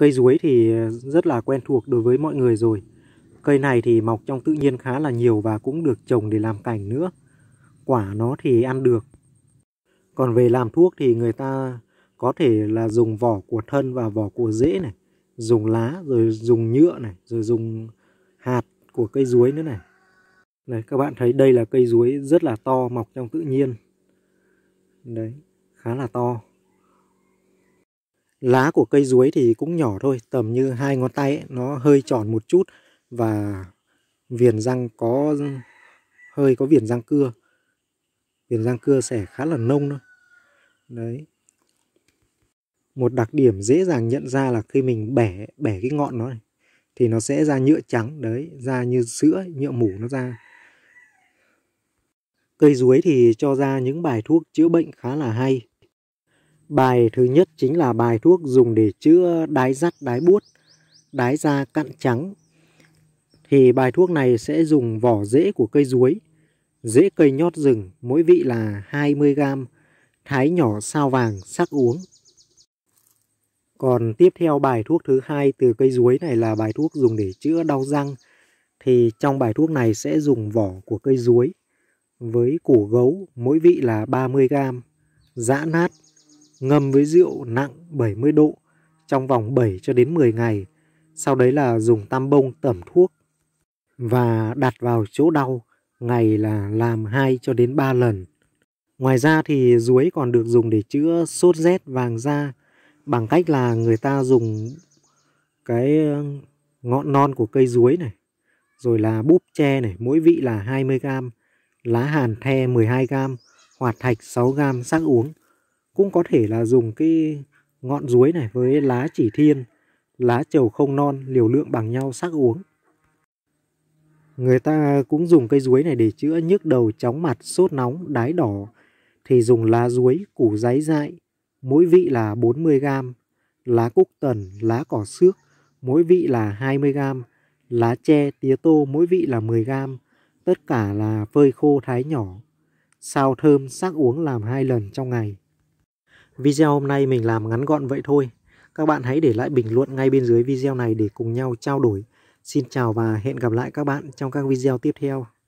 Cây ruối thì rất là quen thuộc đối với mọi người rồi. Cây này thì mọc trong tự nhiên khá là nhiều và cũng được trồng để làm cảnh nữa. Quả nó thì ăn được. Còn về làm thuốc thì người ta có thể là dùng vỏ của thân và vỏ của rễ này, dùng lá rồi dùng nhựa này, rồi dùng hạt của cây ruối nữa này. Đấy, các bạn thấy đây là cây ruối rất là to mọc trong tự nhiên. Đấy, khá là to lá của cây ruối thì cũng nhỏ thôi tầm như hai ngón tay ấy, nó hơi tròn một chút và viền răng có hơi có viền răng cưa viền răng cưa sẽ khá là nông thôi đấy một đặc điểm dễ dàng nhận ra là khi mình bẻ bẻ cái ngọn nó này thì nó sẽ ra nhựa trắng đấy ra như sữa nhựa mủ nó ra cây ruối thì cho ra những bài thuốc chữa bệnh khá là hay Bài thứ nhất chính là bài thuốc dùng để chữa đái rắt, đái buốt, đái da cặn trắng. Thì bài thuốc này sẽ dùng vỏ rễ của cây ruối, rễ cây nhót rừng, mỗi vị là 20g, thái nhỏ sao vàng, sắc uống. Còn tiếp theo bài thuốc thứ hai từ cây ruối này là bài thuốc dùng để chữa đau răng. Thì trong bài thuốc này sẽ dùng vỏ của cây ruối với củ gấu, mỗi vị là 30g, giã nát, ngâm với rượu nặng 70 độ trong vòng 7 cho đến 10 ngày. Sau đấy là dùng tam bông tẩm thuốc và đặt vào chỗ đau ngày là làm 2 cho đến 3 lần. Ngoài ra thì ruối còn được dùng để chữa sốt rét vàng da bằng cách là người ta dùng cái ờ, ngọn non của cây ruối này, rồi là búp tre này, mỗi vị là 20 gram, lá hàn the 12 gram, hoạt thạch 6 gram sắc uống cũng có thể là dùng cái ngọn ruối này với lá chỉ thiên lá trầu không non liều lượng bằng nhau sắc uống người ta cũng dùng cây ruối này để chữa nhức đầu chóng mặt sốt nóng đái đỏ thì dùng lá ruối củ giấy dại mỗi vị là 40 gram lá cúc tần lá cỏ xước mỗi vị là 20 gram lá tre tía tô mỗi vị là 10 gram tất cả là phơi khô thái nhỏ sao thơm sắc uống làm hai lần trong ngày Video hôm nay mình làm ngắn gọn vậy thôi. Các bạn hãy để lại bình luận ngay bên dưới video này để cùng nhau trao đổi. Xin chào và hẹn gặp lại các bạn trong các video tiếp theo.